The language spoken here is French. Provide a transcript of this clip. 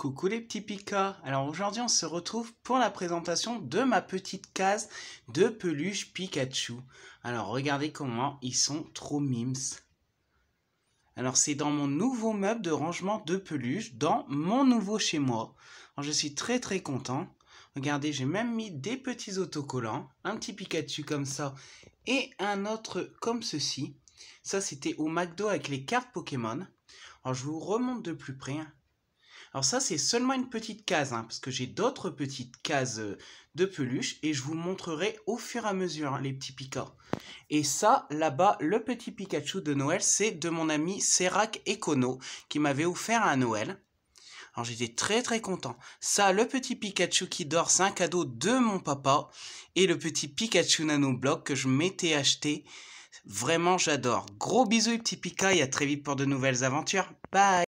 Coucou les petits Pika! Alors aujourd'hui on se retrouve pour la présentation de ma petite case de peluche Pikachu. Alors regardez comment ils sont trop mimes. Alors c'est dans mon nouveau meuble de rangement de peluche, dans mon nouveau chez moi. Alors je suis très très content. Regardez, j'ai même mis des petits autocollants, un petit Pikachu comme ça et un autre comme ceci. Ça c'était au McDo avec les cartes Pokémon. Alors je vous remonte de plus près. Hein. Alors ça, c'est seulement une petite case, hein, parce que j'ai d'autres petites cases euh, de peluches. et je vous montrerai au fur et à mesure hein, les petits piquants. Et ça, là-bas, le petit Pikachu de Noël, c'est de mon ami Serac Econo qui m'avait offert à Noël. Alors j'étais très très content. Ça, le petit Pikachu qui dort, c'est un cadeau de mon papa. Et le petit Pikachu Nano Block que je m'étais acheté. Vraiment, j'adore. Gros bisous, petit Pika, et à très vite pour de nouvelles aventures. Bye